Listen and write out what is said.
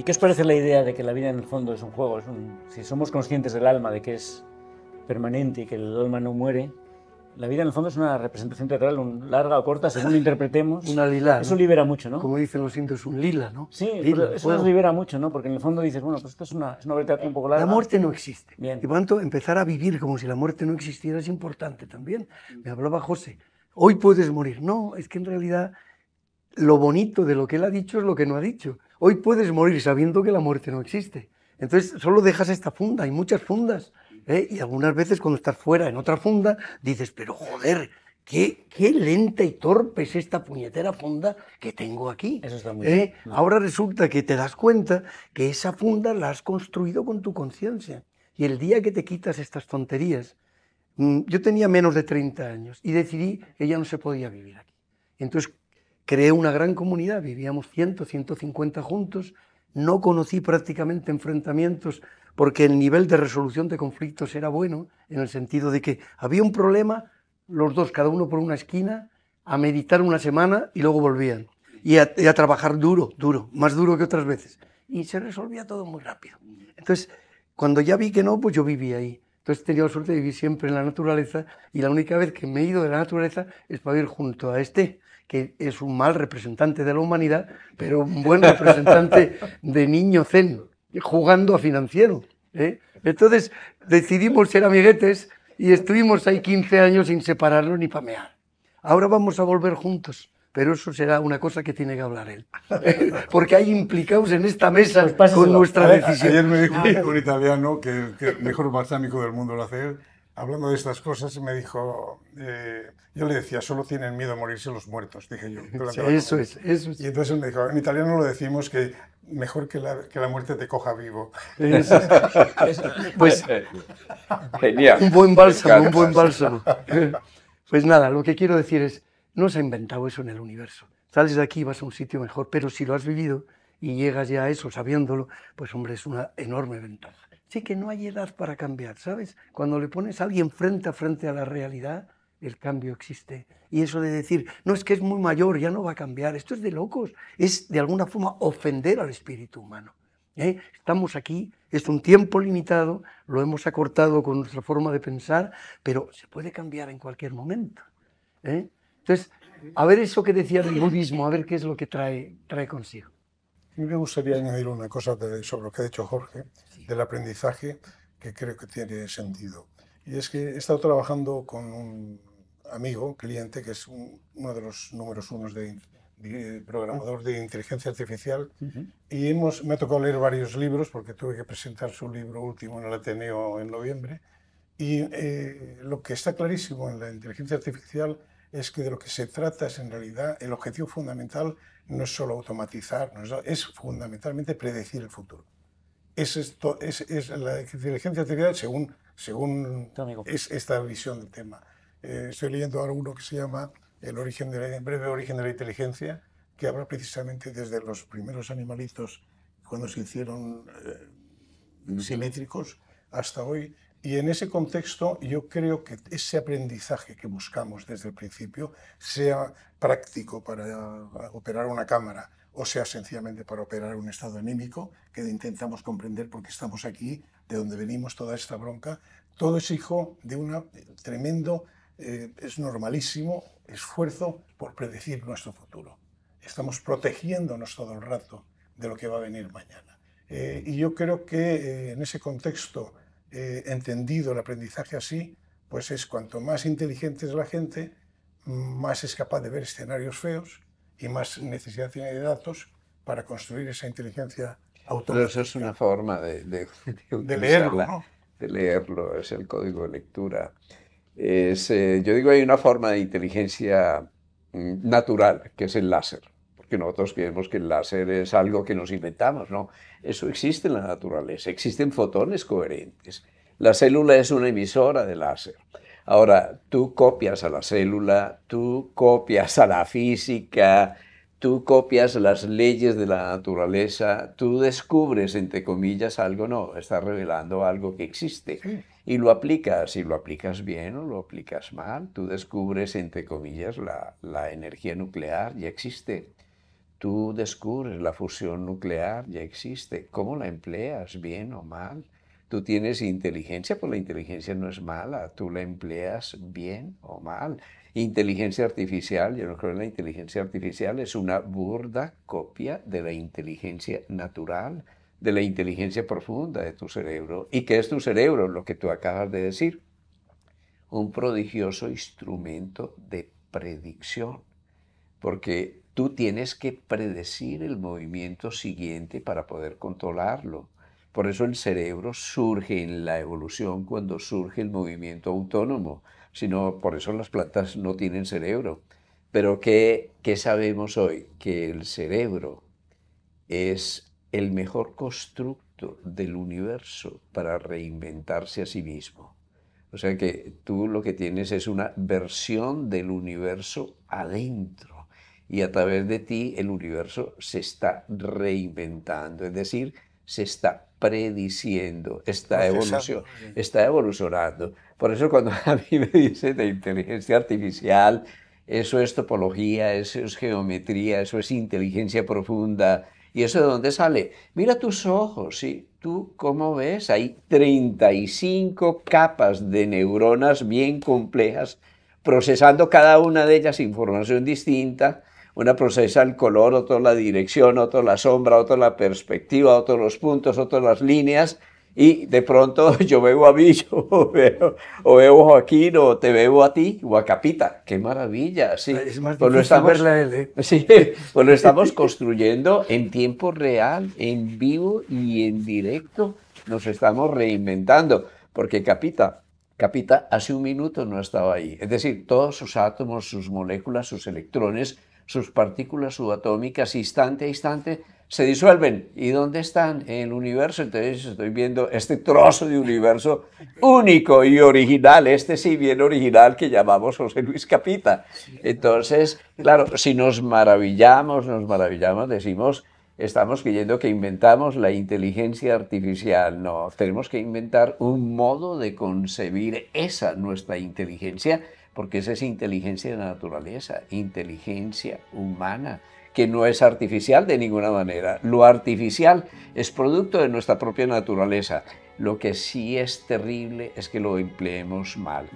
¿Y qué os parece la idea de que la vida en el fondo es un juego? Es Si somos conscientes del alma, de que es permanente y que el alma no muere, la vida en el fondo es una representación teatral, larga o corta, según lo interpretemos. una lila. Eso libera mucho, ¿no? Como dicen los indios, un lila, ¿no? Sí, eso nos libera mucho, ¿no? Porque en el fondo dices, bueno, pues esto es una, es un poco larga. La muerte no existe. Y por tanto, empezar a vivir como si la muerte no existiera es importante también. Me hablaba José, hoy puedes morir. No, es que en realidad lo bonito de lo que él ha dicho es lo que no ha dicho. Hoy puedes morir sabiendo que la muerte no existe. Entonces solo dejas esta funda, hay muchas fundas. ¿eh? Y algunas veces cuando estás fuera en otra funda, dices, pero joder, Qué, lenta y torpe es esta puñetera funda que tengo aquí. ¿Eh? Ahora resulta que te das cuenta que esa funda la has construido con tu conciencia. Y el día que te quitas estas tonterías, mm, yo tenía menos de 30 años y decidí que ya no se podía vivir aquí. Entonces Creé una gran comunidad, vivíamos 100, 150 juntos, no conocí prácticamente enfrentamientos porque el nivel de resolución de conflictos era bueno, en el sentido de que había un problema, los dos, cada uno por una esquina, a meditar una semana y luego volvían. Y a, trabajar duro, duro, más duro que otras veces. Y se resolvía todo muy rápido. Entonces, cuando ya vi que no, pues yo vivía ahí. Entonces tenía la suerte de vivir siempre en la naturaleza y la única vez que me he ido de la naturaleza es para ir junto a este que es un mal representante de la humanidad, pero un buen representante de niño zen, jugando a financiero. ¿eh? Entonces decidimos ser amiguetes y estuvimos ahí 15 años sin separarnos ni pamear. Ahora vamos a volver juntos pero eso será una cosa que tiene que hablar él. Porque hay implicados en esta mesa pues con nuestra decisión. Ayer me dijo un italiano que el mejor balsámico del mundo lo hace hablando de estas cosas, me dijo, eh, yo le decía, solo tienen miedo a morirse los muertos, dije yo. eso es, eso es. Y entonces me dijo, en italiano lo decimos que mejor que la, que la muerte te coja vivo. pues, un buen bálsamo, un buen bálsamo. Pues nada, lo que quiero decir es, no se ha inventado eso en el universo. Sales de aquí y vas a un sitio mejor, pero si lo has vivido y llegas ya a eso sabiéndolo, pues hombre, es una enorme ventaja. Sí que no hay edad para cambiar, ¿sabes? Cuando le pones a alguien frente a frente a la realidad, el cambio existe. Y eso de decir, no es que es muy mayor, ya no va a cambiar, esto es de locos, es de alguna forma ofender al espíritu humano. ¿eh? Estamos aquí, es un tiempo limitado, lo hemos acortado con nuestra forma de pensar, pero se puede cambiar en cualquier momento. ¿eh? Entonces, a ver eso que decía del budismo, a ver qué es lo que trae, trae consigo me gustaría añadir una cosa sobre lo que ha dicho Jorge, del aprendizaje, que creo que tiene sentido. Y es que he estado trabajando con un amigo, cliente, que es uno de los números unos de, programador de inteligencia artificial, y hemos, me ha tocado leer varios libros, porque tuve que presentar su libro último en el Ateneo en noviembre, y eh, lo que está clarísimo en la inteligencia artificial es que de lo que se trata es en realidad el objetivo fundamental no es solo automatizar, es, fundamentalmente predecir el futuro. Es, es, la inteligencia artificial según, según es esta visión del tema. Eh, estoy leyendo ahora uno que se llama El origen de breve origen de la inteligencia, que habla precisamente desde los primeros animalitos cuando se hicieron eh, simétricos hasta hoy y en ese contexto yo creo que ese aprendizaje que buscamos desde el principio, sea práctico para operar una cámara o sea sencillamente para operar un estado anímico, que intentamos comprender porque estamos aquí, de dónde venimos, toda esta bronca, todo es hijo de un eh, tremendo, eh, es normalísimo esfuerzo por predecir nuestro futuro. Estamos protegiéndonos todo el rato de lo que va a venir mañana. Eh, y yo creo que en ese contexto eh, entendido el aprendizaje así, pues es cuanto más inteligente es la gente, más es capaz de ver escenarios feos y más necesidad tiene de datos para construir esa inteligencia autónoma. Pero eso es una forma de, leerlo, de leerlo, es el código de lectura. Eh, yo digo, hay una forma de inteligencia mm, natural, que es el láser que nosotros creemos que el láser es algo que nos inventamos. No, eso existe en la naturaleza, existen fotones coherentes. La célula es una emisora de láser. Ahora, tú copias a la célula, tú copias a la física, tú copias las leyes de la naturaleza, tú descubres, entre comillas, algo, no, estás revelando algo que existe. Y lo aplicas, si lo aplicas bien o lo aplicas mal, tú descubres, entre comillas, la, la energía nuclear, ya existe. Tú descubres la fusión nuclear, ya existe. ¿Cómo la empleas, bien o mal? Tú tienes inteligencia, pues la inteligencia no es mala. Tú la empleas bien o mal. Inteligencia artificial, yo no creo en la inteligencia artificial, es una burda copia de la inteligencia natural, de la inteligencia profunda de tu cerebro. ¿Y qué es tu cerebro? Lo que tú acabas de decir. Un prodigioso instrumento de predicción. Porque Tú tienes que predecir el movimiento siguiente para poder controlarlo. Por eso el cerebro surge en la evolución cuando surge el movimiento autónomo. Sino, por eso las plantas no tienen cerebro. Pero ¿qué, ¿qué sabemos hoy? Que el cerebro es el mejor constructo del universo para reinventarse a sí mismo. O sea que tú lo que tienes es una versión del universo adentro y a través de ti el universo se está reinventando, es decir, se está prediciendo, está, evolución, está evolucionando. Por eso cuando a mí me dicen de inteligencia artificial, eso es topología, eso es geometría, eso es inteligencia profunda. ¿Y eso de dónde sale? Mira tus ojos, ¿sí? ¿Tú cómo ves? Hay 35 capas de neuronas bien complejas procesando cada una de ellas información distinta una procesa el color, otra la dirección, otro la sombra, otro la perspectiva, otros los puntos, otras las líneas. Y de pronto yo veo a mí, veo, o veo a Joaquín, o te veo a ti, o a Capita. ¡Qué maravilla! Sí, es más pues verla estamos, ¿eh? pues lo estamos construyendo en tiempo real, en vivo y en directo. Nos estamos reinventando, porque Capita, Capita hace un minuto no estaba ahí. Es decir, todos sus átomos, sus moléculas, sus electrones sus partículas subatómicas instante a instante se disuelven. ¿Y dónde están? En el universo. Entonces estoy viendo este trozo de universo único y original, este sí bien original que llamamos José Luis Capita. Entonces, claro, si nos maravillamos, nos maravillamos, decimos, estamos creyendo que inventamos la inteligencia artificial. No, tenemos que inventar un modo de concebir esa nuestra inteligencia, porque esa es inteligencia de la naturaleza, inteligencia humana, que no es artificial de ninguna manera. Lo artificial es producto de nuestra propia naturaleza. Lo que sí es terrible es que lo empleemos mal.